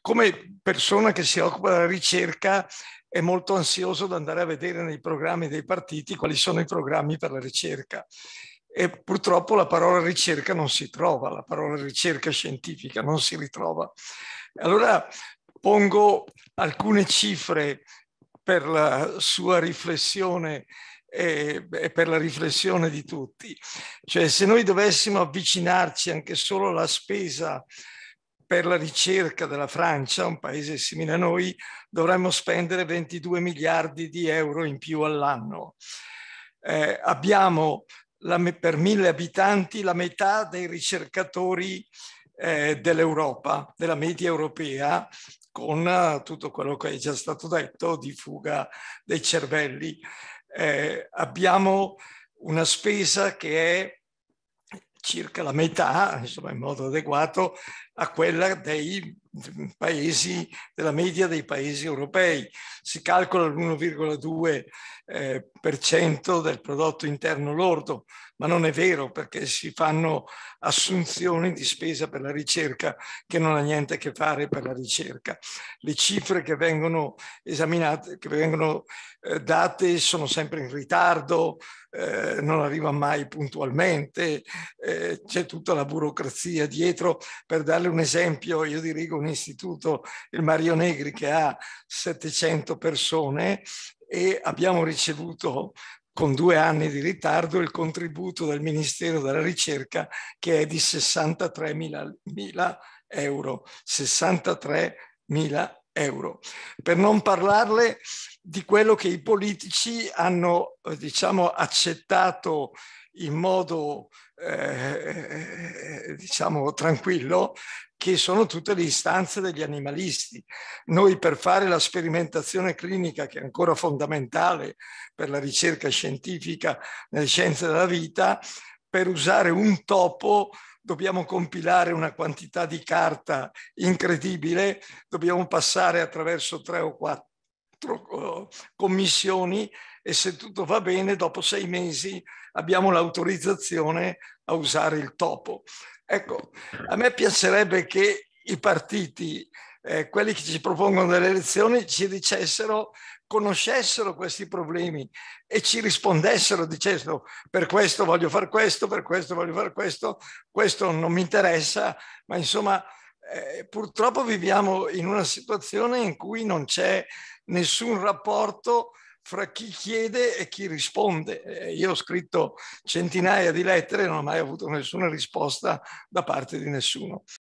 come persona che si occupa della ricerca è molto ansioso di andare a vedere nei programmi dei partiti quali sono i programmi per la ricerca. E purtroppo la parola ricerca non si trova, la parola ricerca scientifica non si ritrova. Allora pongo alcune cifre per la sua riflessione e, per la riflessione di tutti. Cioè se noi dovessimo avvicinarci anche solo alla spesa per la ricerca della Francia, un paese simile a noi, dovremmo spendere 22 miliardi di euro in più all'anno. Eh, abbiamo la, per mille abitanti la metà dei ricercatori eh, dell'Europa, della media europea, con eh, tutto quello che è già stato detto di fuga dei cervelli. Eh, abbiamo una spesa che è circa la metà, insomma in modo adeguato, a quella dei paesi, della media dei paesi europei. Si calcola l'1,2% eh, del prodotto interno lordo, ma non è vero perché si fanno assunzioni di spesa per la ricerca che non ha niente a che fare per la ricerca. Le cifre che vengono esaminate, che vengono eh, date sono sempre in ritardo, eh, non arriva mai puntualmente, eh, c'è tutta la burocrazia dietro. Per darle un esempio, io dirigo un istituto, il Mario Negri, che ha 700 persone e abbiamo ricevuto con due anni di ritardo il contributo del Ministero della Ricerca che è di 63 mila euro. 63 mila euro. Per non parlarle di quello che i politici hanno diciamo, accettato in modo eh, eh, eh diciamo tranquillo che sono tutte le istanze degli animalisti. Noi per fare la sperimentazione clinica, che è ancora fondamentale per la ricerca scientifica nelle scienze della vita, per usare un topo dobbiamo compilare una quantità di carta incredibile, dobbiamo passare attraverso tre o quattro eh, commissioni e se tutto va bene, dopo sei mesi abbiamo l'autorizzazione a usare il topo. Ecco, a me piacerebbe che i partiti, eh, quelli che ci propongono delle elezioni, ci dicessero, conoscessero questi problemi e ci rispondessero dicendo per questo voglio fare questo, per questo voglio fare questo, questo non mi interessa, ma insomma eh, purtroppo viviamo in una situazione in cui non c'è nessun rapporto fra chi chiede e chi risponde. Eh, io ho scritto centinaia di lettere e non ho mai avuto nessuna risposta da parte di nessuno.